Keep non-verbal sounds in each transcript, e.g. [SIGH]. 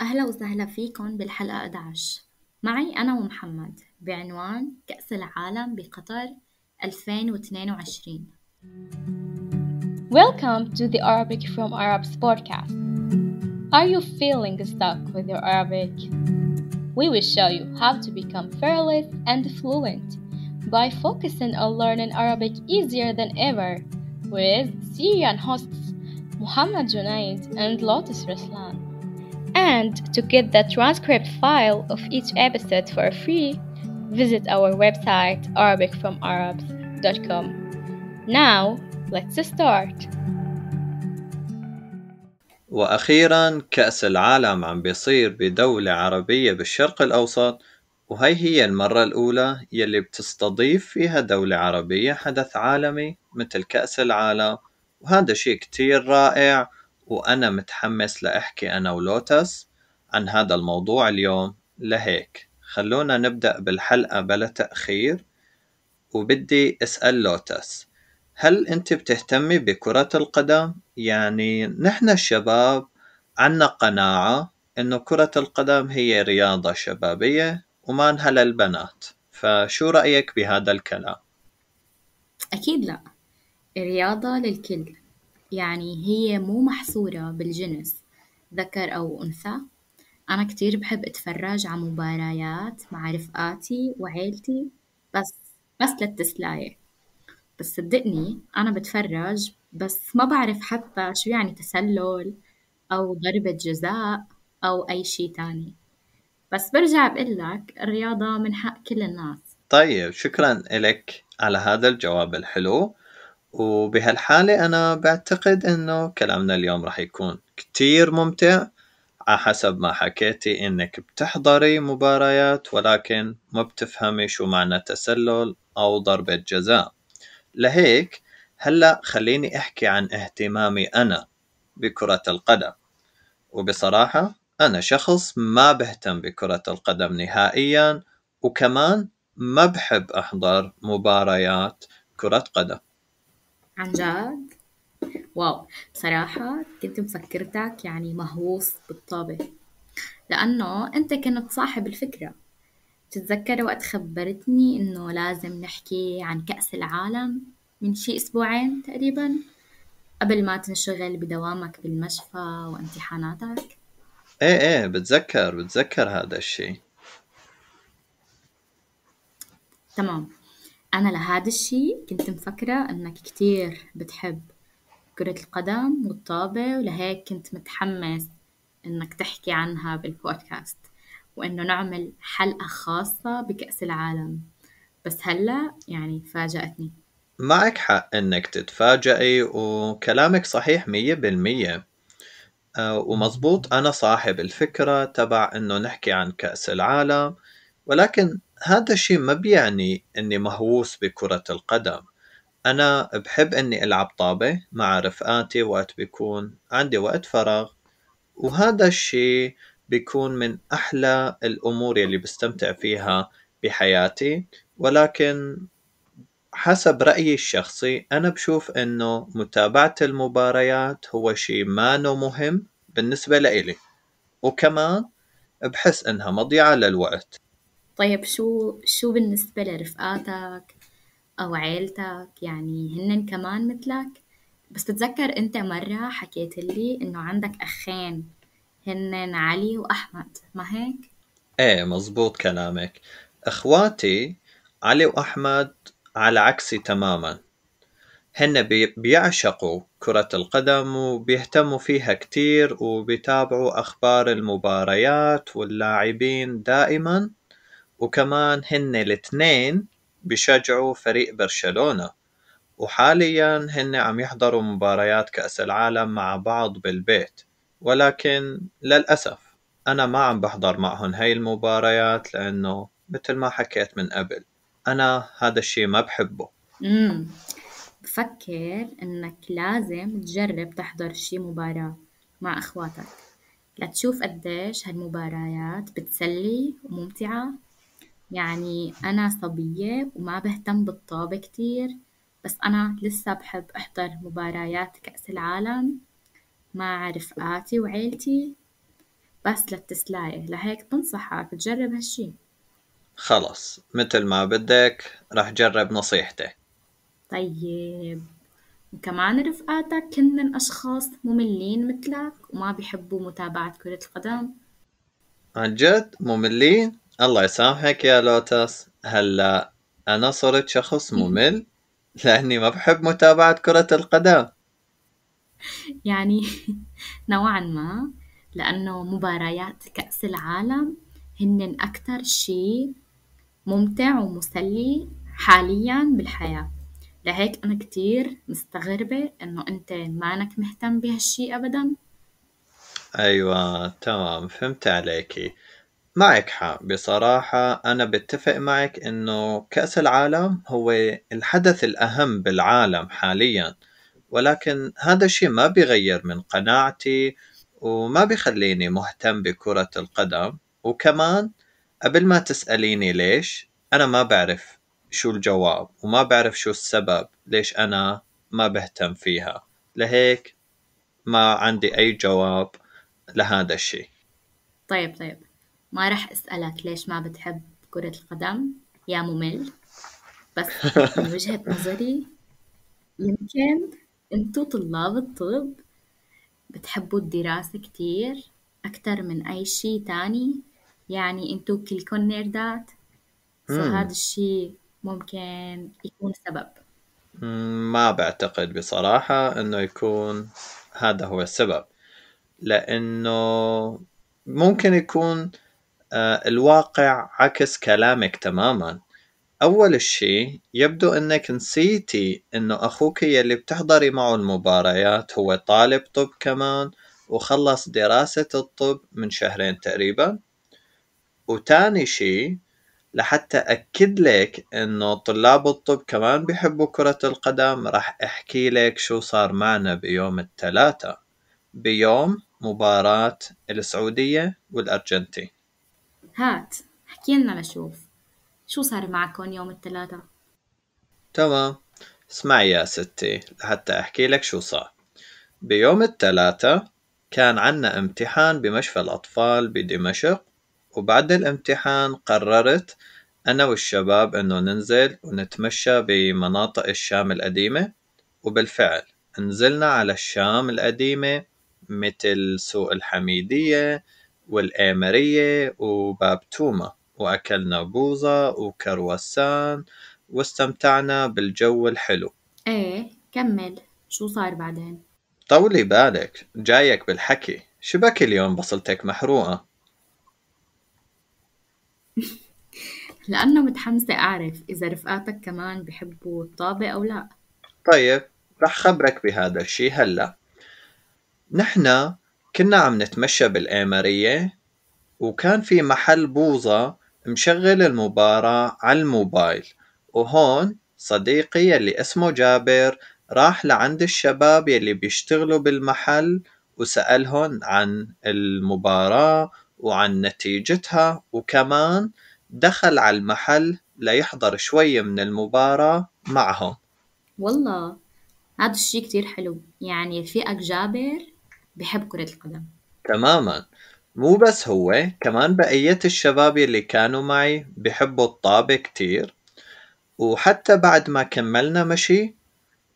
أهلا وسهلا فيكم بالحلقة 11 معي أنا ومحمد بعنوان كأس العالم بقطر 2022 Welcome to the Arabic from Arabs podcast. Are you feeling stuck with your Arabic? We will show you how to become fearless and fluent by focusing on learning Arabic easier than ever with Syrian hosts Muhammad Junaid and Lotus Ruslan. And to get the transcript file of each episode for free, visit our website arabicfromarabs.com. Now, let's start. وأخيرا كأس العالم عم بيصير بدولة عربية بالشرق الأوسط وهي هي المرة الأولى يلي بتستضيف فيها دولة عربية حدث عالمي مثل كأس العالم وهذا شيء كتير رائع وأنا متحمس لأحكي أنا ولوتس عن هذا الموضوع اليوم لهيك خلونا نبدأ بالحلقة بلا تأخير وبدي أسأل لوتس هل أنت بتهتمي بكرة القدم؟ يعني نحن الشباب عنا قناعة إنه كرة القدم هي رياضة شبابية ومانها للبنات فشو رأيك بهذا الكلام؟ أكيد لا رياضة للكل يعني هي مو محصورة بالجنس ذكر أو أنثى أنا كتير بحب أتفرج على مباريات مع رفقاتي وعيلتي بس بس للتسلاية بس صدقني أنا بتفرج بس ما بعرف حتى شو يعني تسلل أو ضربة جزاء أو أي شي تاني بس برجع بقلك الرياضة من حق كل الناس طيب شكرا لك على هذا الجواب الحلو وبهالحالة أنا بعتقد أنه كلامنا اليوم راح يكون كتير ممتع على حسب ما حكيتي انك بتحضري مباريات ولكن ما بتفهمي شو معنى تسلل او ضربة جزاء لهيك هلا خليني احكي عن اهتمامي انا بكرة القدم وبصراحة انا شخص ما بهتم بكرة القدم نهائيا وكمان ما بحب احضر مباريات كرة قدم عن جد واو بصراحة كنت مفكرتك يعني مهووس بالطابة لأنه أنت كنت صاحب الفكرة بتتذكر وقت خبرتني إنه لازم نحكي عن كأس العالم من شي أسبوعين تقريبا قبل ما تنشغل بدوامك بالمشفى وامتحاناتك ايه ايه بتذكر بتذكر هذا الشيء تمام أنا لهذا الشي كنت مفكرة إنك كتير بتحب كرة القدم والطابة ولهيك كنت متحمس إنك تحكي عنها بالبودكاست وإنه نعمل حلقة خاصة بكأس العالم بس هلأ يعني فاجأتني معك حق إنك تتفاجئي وكلامك صحيح مية بالمية آه، ومظبوط أنا صاحب الفكرة تبع إنه نحكي عن كأس العالم ولكن هذا الشيء ما بيعني اني مهووس بكرة القدم انا بحب اني العب طابة مع رفقاتي وقت بيكون عندي وقت فراغ وهذا الشيء بيكون من احلى الامور يلي بستمتع فيها بحياتي ولكن حسب رأيي الشخصي أنا بشوف أنه متابعة المباريات هو شيء مانو مهم بالنسبة لإلي وكمان بحس أنها مضيعة للوقت طيب شو شو بالنسبة لرفقاتك أو عيلتك يعني هنن كمان مثلك بس بتذكر أنت مرة حكيت لي إنه عندك أخين هنن علي وأحمد ما هيك؟ ايه مظبوط كلامك اخواتي علي واحمد على عكسي تماما هن بيعشقوا كرة القدم وبيهتموا فيها كتير وبيتابعوا أخبار المباريات واللاعبين دائما وكمان هن الاثنين بشجعوا فريق برشلونة وحاليا هن عم يحضروا مباريات كأس العالم مع بعض بالبيت ولكن للأسف أنا ما عم بحضر معهم هاي المباريات لأنه مثل ما حكيت من قبل أنا هذا الشيء ما بحبه مم. بفكر إنك لازم تجرب تحضر شي مباراة مع أخواتك لتشوف قديش هالمباريات بتسلي وممتعة يعني أنا صبية وما بهتم بالطابة كتير بس أنا لسه بحب أحضر مباريات كأس العالم مع رفقاتي وعيلتي بس للتسلاية لهيك بنصحك تجرب هالشي خلص مثل ما بدك رح جرب نصيحتك طيب وكمان رفقاتك كنن أشخاص مملين مثلك وما بيحبوا متابعة كرة القدم عن جد مملين الله يسامحك يا لوتس هلا أنا صرت شخص [LAUGHS] ممل لأني ما بحب متابعة كرة القدم يعني [LAUGHS] نوعا ما لأنه مباريات كأس العالم هن أكثر شيء ممتع ومسلي حاليا بالحياة لهيك أنا كتير مستغربة إنه أنت مانك مهتم بهالشي أبدا أيوة تمام فهمت عليكي معك حق بصراحة أنا بتفق معك إنه كأس العالم هو الحدث الأهم بالعالم حاليا ولكن هذا الشيء ما بيغير من قناعتي وما بيخليني مهتم بكرة القدم وكمان قبل ما تسأليني ليش أنا ما بعرف شو الجواب وما بعرف شو السبب ليش أنا ما بهتم فيها لهيك ما عندي أي جواب لهذا الشيء طيب طيب ما راح أسألك ليش ما بتحب كرة القدم يا ممل بس من [LAUGHS] وجهة نظري يمكن انتو طلاب الطب بتحبوا الدراسة كتير أكتر من أي شي تاني يعني انتو كلكن نيردات فهذا الشي ممكن يكون سبب ما بعتقد بصراحة انه يكون هذا هو السبب لانه ممكن يكون آه، الواقع عكس كلامك تماما أول شيء يبدو أنك نسيتي أنه أخوك يلي بتحضري معه المباريات هو طالب طب كمان وخلص دراسة الطب من شهرين تقريبا وتاني شيء لحتى أكد لك أنه طلاب الطب كمان بيحبوا كرة القدم راح أحكي لك شو صار معنا بيوم الثلاثة بيوم مباراة السعودية والأرجنتين هات احكي لنا لشوف شو صار معكن يوم الثلاثاء تمام اسمعي يا ستي لحتى أحكي لك شو صار بيوم الثلاثاء كان عنا امتحان بمشفى الأطفال بدمشق وبعد الامتحان قررت أنا والشباب أنه ننزل ونتمشى بمناطق الشام القديمة وبالفعل نزلنا على الشام القديمة مثل سوق الحميدية والآمرية توما وأكلنا بوظة وكرواسان واستمتعنا بالجو الحلو ايه كمل شو صار بعدين طولي بالك جايك بالحكي شبك اليوم بصلتك محروقة [LAUGHS] لأنه متحمسة أعرف إذا رفقاتك كمان بحبوا الطابة أو لا طيب رح خبرك بهذا الشي هلا نحن كنا عم نتمشى بالآمرية وكان في محل بوظة مشغل المباراة عالموبايل وهون صديقي يلي اسمه جابر راح لعند الشباب يلي بيشتغلوا بالمحل وسألهن عن المباراة وعن نتيجتها وكمان دخل على المحل ليحضر شوي من المباراة معهم والله هذا الشيء كتير حلو يعني رفيقك جابر بحب كرة القدم تماما مو بس هو كمان بقية الشباب اللي كانوا معي بحبوا الطابة كتير وحتى بعد ما كملنا مشي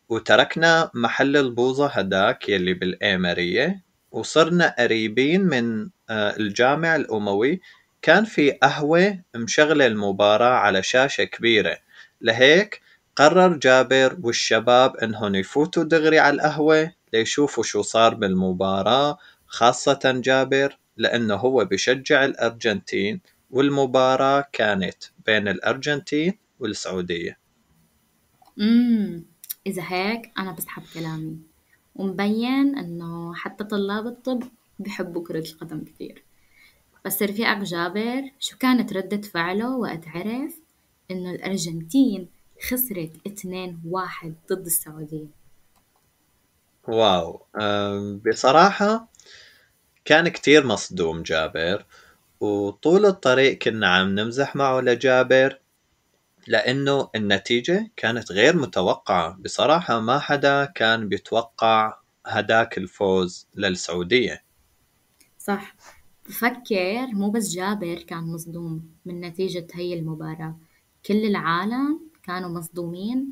وتركنا محل البوظة هداك يلي بالآمرية وصرنا قريبين من آه، الجامع الأموي كان في قهوة مشغلة المباراة على شاشة كبيرة لهيك قرر جابر والشباب انهم يفوتوا دغري على القهوة ليشوفوا شو صار بالمباراة خاصة جابر لأنه هو بشجع الأرجنتين والمباراة كانت بين الأرجنتين والسعودية مم. إذا هيك أنا بسحب كلامي ومبين إنه حتى طلاب الطب بحبوا كرة القدم كثير بس رفيقك جابر شو كانت ردة فعله وقت عرف إنه الأرجنتين خسرت 2-1 ضد السعودية واو بصراحة كان كتير مصدوم جابر وطول الطريق كنا عم نمزح معه لجابر لأنه النتيجة كانت غير متوقعة بصراحة ما حدا كان بيتوقع هداك الفوز للسعودية صح بفكر مو بس جابر كان مصدوم من نتيجة هي المباراة كل العالم كانوا مصدومين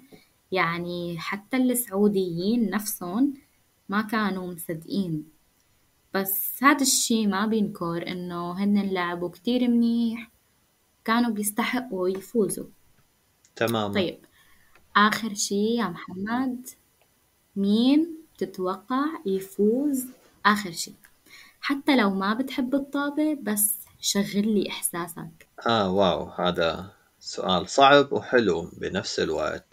يعني حتى السعوديين نفسهم ما كانوا مصدقين بس هذا الشي ما بينكر انه هن لعبوا كتير منيح كانوا بيستحقوا يفوزوا تمام طيب آخر شي يا محمد مين بتتوقع يفوز آخر شي حتى لو ما بتحب الطابة بس شغل لي إحساسك آه واو هذا سؤال صعب وحلو بنفس الوقت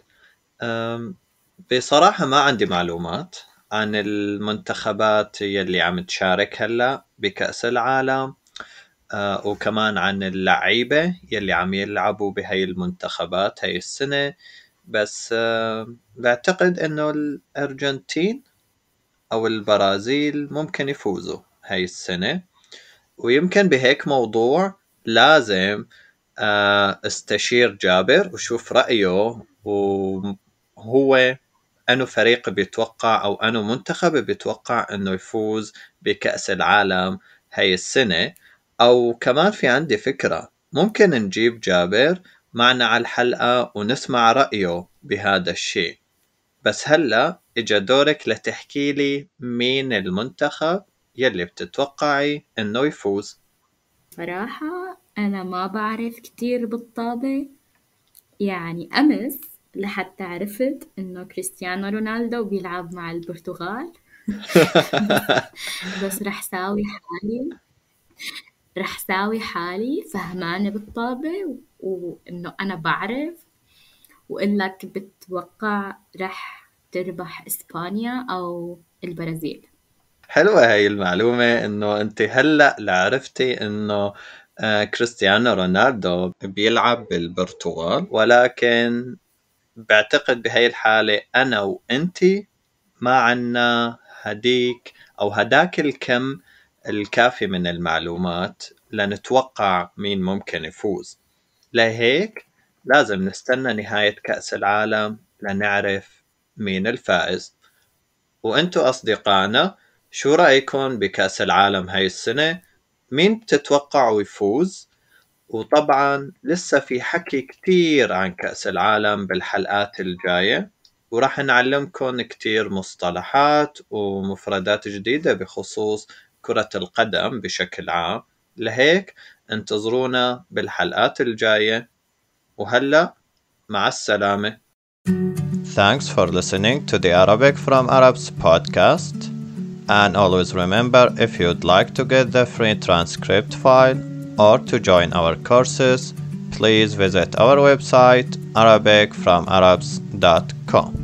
بصراحة ما عندي معلومات عن المنتخبات يلي عم تشارك هلا بكأس العالم وكمان عن اللعيبة يلي عم يلعبوا بهاي المنتخبات هاي السنة بس بعتقد انه الارجنتين او البرازيل ممكن يفوزوا هاي السنة ويمكن بهيك موضوع لازم استشير جابر وشوف رأيه و هو انه فريق بيتوقع او انه منتخب بيتوقع انه يفوز بكاس العالم هاي السنه او كمان في عندي فكره ممكن نجيب جابر معنا على الحلقه ونسمع رايه بهذا الشيء بس هلا اجا دورك لتحكي لي مين المنتخب يلي بتتوقعي انه يفوز صراحة أنا ما بعرف كتير بالطابة يعني أمس لحتى عرفت انه كريستيانو رونالدو بيلعب مع البرتغال [LAUGHS] بس, رح ساوي حالي رح ساوي حالي فهمانة بالطابة وإنه أنا بعرف لك بتوقع رح تربح إسبانيا أو البرازيل حلوة هاي المعلومة إنه أنت هلأ عرفتي إنه آه، كريستيانو رونالدو بيلعب بالبرتغال ولكن بعتقد بهي الحالة أنا وأنت ما عنا هديك أو هداك الكم الكافي من المعلومات لنتوقع مين ممكن يفوز لهيك لازم نستنى نهاية كأس العالم لنعرف مين الفائز وانتو أصدقائنا شو رأيكم بكأس العالم هاي السنة مين بتتوقعوا يفوز وطبعا لسه في حكي كتير عن كأس العالم بالحلقات الجاية وراح نعلمكم كتير مصطلحات ومفردات جديدة بخصوص كرة القدم بشكل عام لهيك انتظرونا بالحلقات الجاية وهلأ مع السلامة Thanks for listening to the Arabic from Arabs podcast. And always remember if you'd like to get the free transcript file or to join our courses, please visit our website arabicfromarabs.com.